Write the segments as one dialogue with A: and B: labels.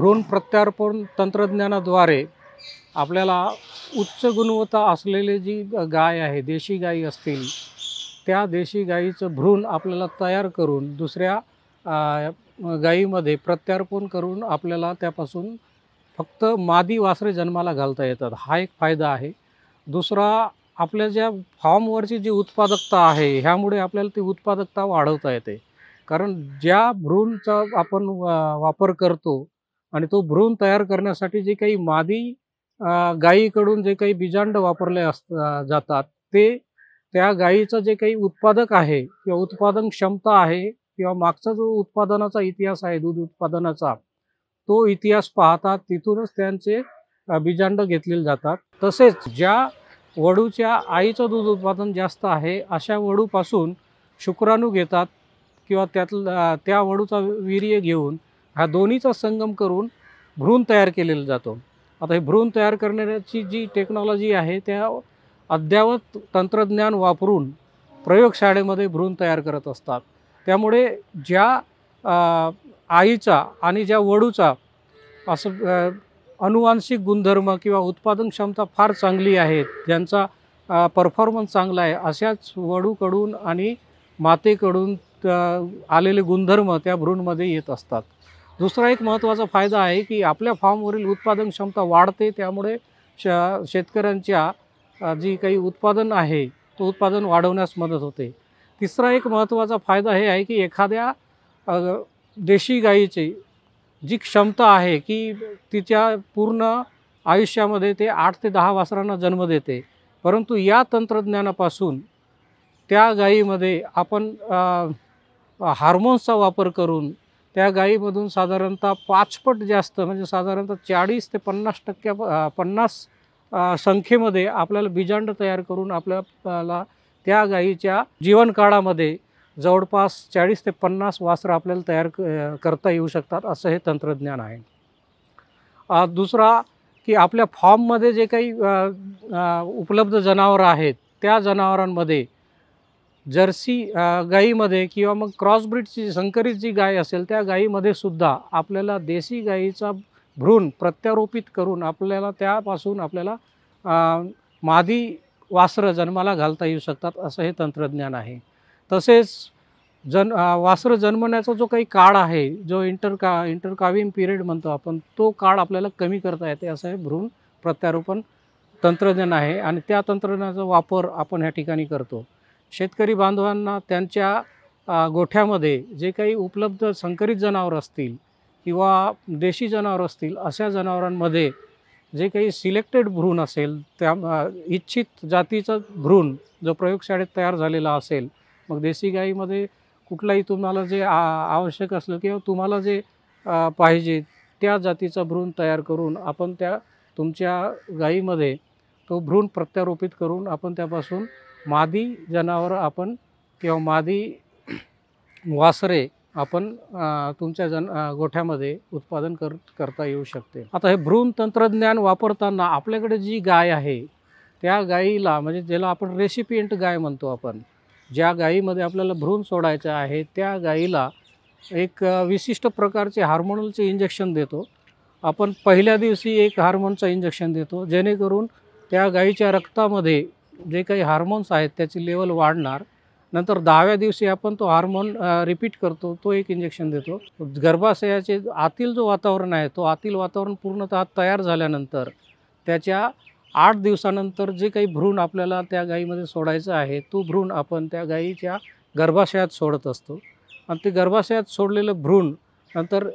A: भ्रूण प्रत्यार्पण तंत्रज्ञानाद्वारे आपल्याला उच्च गुणवत्ता असलेले जी गाय आहे देशी गायी असतील त्या देशी गायीचं भ्रूण आपल्याला तयार करून दुसऱ्या गायीमध्ये प्रत्यार्पण करून आपल्याला त्यापासून फक्त मादी वासरे जन्माला घालता येतात हा एक फायदा आहे दुसरा आपल्या ज्या फॉर्मवरची जी उत्पादकता आहे ह्यामुळे आपल्याला ती उत्पादकता वाढवता येते कारण ज्या भ्रूणचा आपण वापर करतो आणि तो भ्रूण तयार करण्यासाठी जे काही मादी गायीकडून जे काही बीजांड वापरले अस जातात ते त्या गायीचं जे काही उत्पादक आहे किंवा उत्पादन क्षमता आहे किंवा मागचा जो उत्पादनाचा इतिहास आहे दूध उत्पादनाचा तो इतिहास पाहतात तिथूनच त्यांचे बीजांड घेतले जातात तसेच ज्या वडूच्या आईचं दूध उत्पादन जास्त आहे अशा वडूपासून शुक्राणू घेतात किंवा त्यातलं त्या वडूचा वीर्य घेऊन हा दोन्हीचा संगम करून भ्रूण तयार केलेला जातो आता हे भ्रूण तयार करण्याची जी टेक्नॉलॉजी आहे त्या अद्यावत तंत्रज्ञान वापरून प्रयोगशाळेमध्ये भ्रूण तयार करत असतात त्यामुळे ज्या आईचा आणि ज्या वडूचा असं अनुवांशिक गुणधर्म किंवा उत्पादन क्षमता फार चांगली आहे ज्यांचा परफॉर्मन्स चांगला आहे अशाच वडूकडून आणि मातेकडून आलेले गुणधर्म त्या भ्रूणमध्ये येत असतात दुसरा एक महत्त्वाचा फायदा आहे की आपल्या फार्मवरील उत्पादन क्षमता वाढते त्यामुळे श शेतकऱ्यांच्या जी काही उत्पादन आहे तो उत्पादन वाढवण्यास मदत होते तिसरा एक महत्त्वाचा फायदा हे आहे की एखाद्या देशी गाईची जी क्षमता आहे की तिच्या पूर्ण आयुष्यामध्ये ते आठ ते दहा वासरांना जन्म देते परंतु या तंत्रज्ञानापासून त्या गाईमध्ये आपण हार्मोन्सचा वापर करून त्या गाईमधून साधारणतः पाचपट जास्त म्हणजे साधारणतः चाळीस ते पन्नास टक्क्या पन्नास संख्येमध्ये आपल्याला बीजांड तयार करून आपल्याला त्या गायीच्या जीवनकाळामध्ये जवळपास चाळीस ते पन्नास वासरं आपल्याला तयार क करता येऊ शकतात असं हे तंत्रज्ञान आहे दुसरा की आपल्या फॉर्ममध्ये जे काही उपलब्ध जनावरं आहेत त्या जनावरांमध्ये जर्सी गाईमध्ये किंवा मग क्रॉसब्रिडची संकरित जी गाय असेल त्या गाईमध्ये सुद्धा आपल्याला देशी गाईचा भ्रूण प्रत्यारोपित करून आपल्याला त्यापासून आपल्याला मादी वासरं जन्माला घालता येऊ शकतात असं हे तंत्रज्ञान आहे तसेच जन वासरं जन्मण्याचा जो काही काळ आहे जो इंटर का इंटरकाविन पिरियड म्हणतो आपण तो काळ आपल्याला कमी करता येते असं हे भ्रूण प्रत्यारोपण तंत्रज्ञान आहे आणि त्या तंत्रज्ञानाचा वापर आपण ह्या ठिकाणी करतो शेतकरी बांधवांना त्यांच्या गोठ्यामध्ये जे काही उपलब्ध संकरित जनावर असतील किंवा देशी जनावर असतील अशा जनावरांमध्ये जे काही सिलेक्टेड भ्रूण असेल त्या इच्छित जातीचं भ्रूण जो प्रयोगशाळेत तयार झालेला असेल मग देशी गाईमध्ये कुठलाही तुम्हाला जे आवश्यक असलं किंवा तुम्हाला जे पाहिजे त्या जातीचा भ्रूण तयार करून आपण त्या तुमच्या गाईमध्ये तो भ्रूण प्रत्यारोपित करून आपण त्यापासून मादी जनावर आपण किंवा मादी वासरे आपण तुमच्या जन गोठ्यामध्ये उत्पादन कर करता येऊ शकते आता हे भ्रूण तंत्रज्ञान वापरताना आपल्याकडे जी गाय आहे त्या गायीला म्हणजे ज्याला आपण रेसिपियंट गाय म्हणतो आपण ज्या गायीमध्ये आपल्याला भ्रूण सोडायचं आहे त्या गायीला एक विशिष्ट प्रकारचे हार्मोनलचे इंजेक्शन देतो आपण पहिल्या दिवशी एक हार्मोनचं इंजेक्शन देतो जेणेकरून त्या गायीच्या रक्तामध्ये जे काही हार्मोन्स आहेत त्याची लेवल वाढणार नंतर दहाव्या दिवशी आपण तो हार्मोन रिपीट करतो तो एक इंजेक्शन देतो गर्भाशयाचे आतील जो वातावरण आहे तो आतील वातावरण पूर्णतः तयार झाल्यानंतर त्याच्या आठ दिवसानंतर जे काही भ्रूण आपल्याला त्या गायीमध्ये सोडायचं आहे तो भ्रूण आपण त्या गायीच्या गर्भाशयात सोडत असतो आणि ते गर्भाशयात सोडलेलं भ्रूण नंतर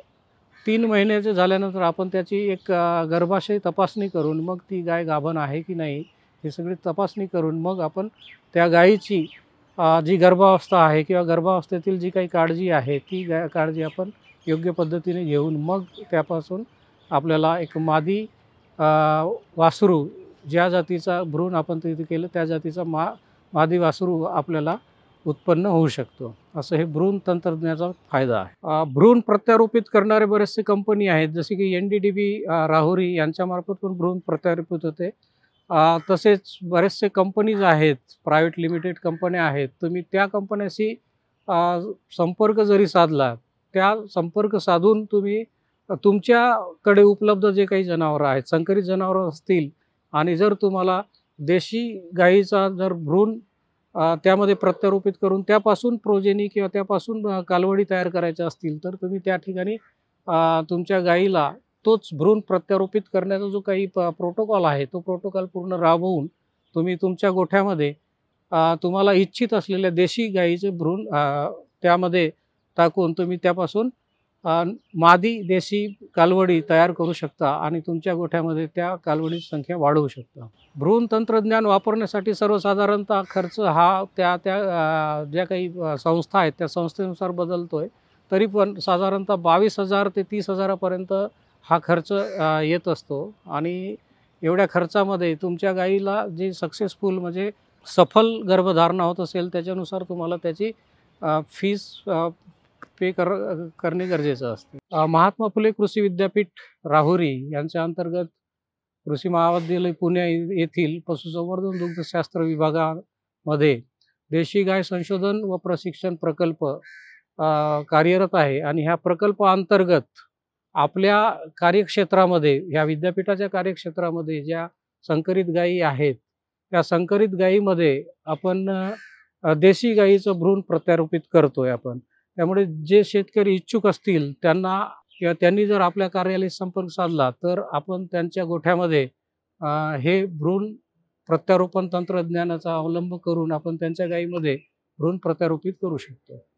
A: तीन महिन्याचे झाल्यानंतर आपण त्याची एक गर्भाशय तपासणी करून मग ती गाय गाभण आहे की नाही हे सगळी तपासणी करून मग आपण त्या गायीची जी गर्भावस्था आहे किंवा गर्भावस्थेतील जी काही काळजी आहे ती गा काळजी आपण योग्य पद्धतीने घेऊन मग त्यापासून आपल्याला एक मादी वासरू ज्या जातीचा भ्रूण आपण तिथे केलं त्या जातीचा मा मादी वासरू आपल्याला उत्पन्न होऊ शकतो असं हे भ्रूण तंत्रज्ञानाचा फायदा आहे भ्रूण प्रत्यारोपित करणारे बरेचसे कंपनी आहेत जसे की N D D B Rahuri यांच्यामार्फत पण भ्रूण प्रत्यारोपित होते तसेच बरेचसे कंपनीज आहेत प्रायव्हेट लिमिटेड कंपन्या आहेत तुम्ही त्या कंपन्याशी संपर्क जरी साधला त्या संपर्क साधून तुम्ही तुमच्याकडे उपलब्ध जे काही जनावरं आहेत संकरित जनावरं असतील आणि जर तुम्हाला देशी गाईचा जर भ्रूण त्यामध्ये प्रत्यारोपित करून त्यापासून प्रोजेनी किंवा त्यापासून कालवडी तयार करायच्या असतील तर तुम्ही त्या ठिकाणी तुमच्या गाईला तोच भ्रूण प्रत्यारोपित करण्याचा जो काही प प्रोटोकॉल आहे तो प्रोटोकॉल पूर्ण राबवून तुम्ही तुमच्या गोठ्यामध्ये तुम्हाला इच्छित असलेल्या देशी गाईचे भ्रूण त्यामध्ये टाकून तुम्ही त्यापासून मादी देशी कालवडी तयार करू शकता आणि तुमच्या गोठ्यामध्ये त्या कालवडीची संख्या वाढवू शकता भ्रूण तंत्रज्ञान वापरण्यासाठी सर्वसाधारणतः खर्च हा त्या त्या ज्या काही संस्था आहेत त्या संस्थेनुसार बदलतो आहे तरी पण साधारणतः बावीस हजार ते तीस हजारापर्यंत हा खर्च येत असतो आणि एवढ्या खर्चामध्ये तुमच्या गाईला जी सक्सेसफुल म्हणजे सफल गर्भधारणा होत असेल त्याच्यानुसार तुम्हाला त्याची फीस पे कर करणे गरजेचं असते महात्मा फुले कृषी विद्यापीठ राहुरी यांच्या अंतर्गत कृषी महाविद्यालय पुणे येथील पशुसंवर्धन दुग्धशास्त्र विभागामध्ये देशी गाय संशोधन व प्रशिक्षण प्रकल्प कार्यरत आहे आणि ह्या प्रकल्पाअंतर्गत आपल्या कार्यक्षेत्रामध्ये ह्या विद्यापीठाच्या कार्यक्षेत्रामध्ये ज्या संकरित गायी आहेत त्या संकरित गायीमध्ये आपण देशी गायीचं भ्रूण प्रत्यारोपित करतोय आपण त्यामुळे जे शेतकरी इच्छुक असतील त्यांना किंवा त्यांनी जर आपल्या कार्यालय संपर्क साधला तर आपण त्यांच्या गोठ्यामध्ये हे भ्रूण प्रत्यारोपण तंत्रज्ञानाचा अवलंब करून आपण त्यांच्या गायीमध्ये भ्रूण प्रत्यारोपित करू शकतो